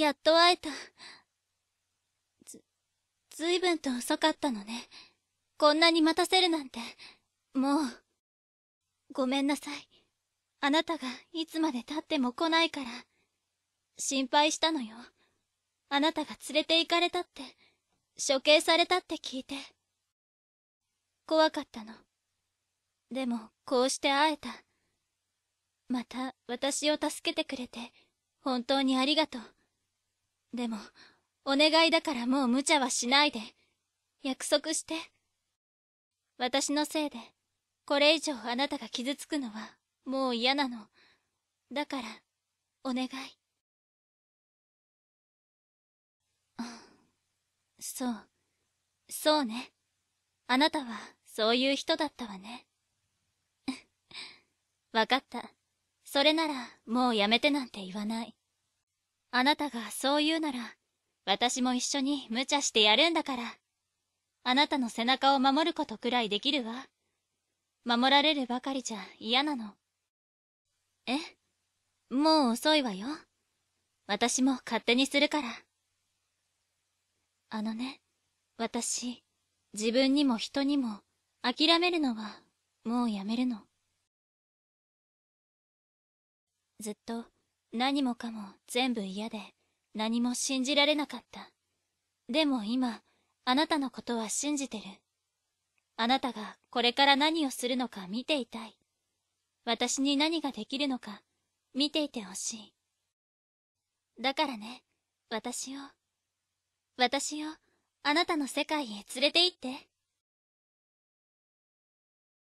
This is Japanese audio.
やっと会えた。ず、ずいぶんと遅かったのね。こんなに待たせるなんて、もう。ごめんなさい。あなたがいつまで経っても来ないから。心配したのよ。あなたが連れて行かれたって、処刑されたって聞いて。怖かったの。でも、こうして会えた。また、私を助けてくれて、本当にありがとう。でも、お願いだからもう無茶はしないで。約束して。私のせいで、これ以上あなたが傷つくのは、もう嫌なの。だから、お願い。そう。そうね。あなたは、そういう人だったわね。わかった。それなら、もうやめてなんて言わない。あなたがそう言うなら、私も一緒に無茶してやるんだから。あなたの背中を守ることくらいできるわ。守られるばかりじゃ嫌なの。えもう遅いわよ。私も勝手にするから。あのね、私、自分にも人にも、諦めるのは、もうやめるの。ずっと、何もかも全部嫌で何も信じられなかった。でも今、あなたのことは信じてる。あなたがこれから何をするのか見ていたい。私に何ができるのか見ていてほしい。だからね、私を、私をあなたの世界へ連れて行って。